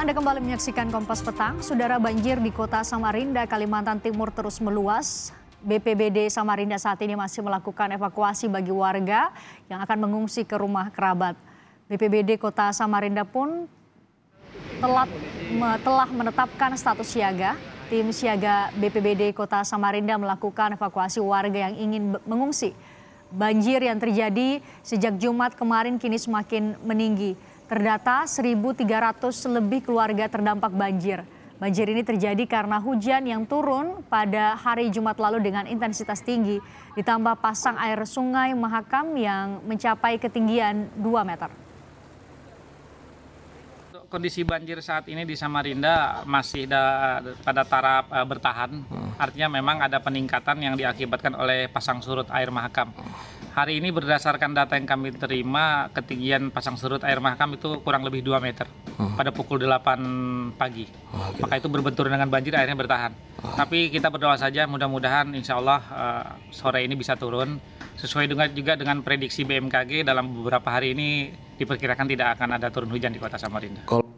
Anda kembali menyaksikan Kompas Petang. Saudara banjir di kota Samarinda, Kalimantan Timur terus meluas. BPBD Samarinda saat ini masih melakukan evakuasi bagi warga yang akan mengungsi ke rumah kerabat. BPBD Kota Samarinda pun telat, telah menetapkan status siaga Tim siaga BPBD Kota Samarinda melakukan evakuasi warga yang ingin mengungsi. Banjir yang terjadi sejak Jumat kemarin kini semakin meninggi. Terdata 1.300 lebih keluarga terdampak banjir. Banjir ini terjadi karena hujan yang turun pada hari Jumat lalu dengan intensitas tinggi, ditambah pasang air sungai Mahakam yang mencapai ketinggian 2 meter. Kondisi banjir saat ini di Samarinda masih da, pada taraf uh, bertahan, hmm. artinya memang ada peningkatan yang diakibatkan oleh pasang surut air Mahakam. Hari ini berdasarkan data yang kami terima, ketinggian pasang surut air makam itu kurang lebih 2 meter -huh. Hmm. pada pukul 8 pagi. Oh, okay. Maka itu berbenturan dengan banjir, airnya bertahan. -huh. Oh. Tapi kita berdoa saja, mudah-mudahan insya Allah uh, sore ini bisa turun. Sesuai dengan juga dengan prediksi BMKG, dalam beberapa hari ini diperkirakan tidak akan ada turun hujan di kota Samarinda. Kalau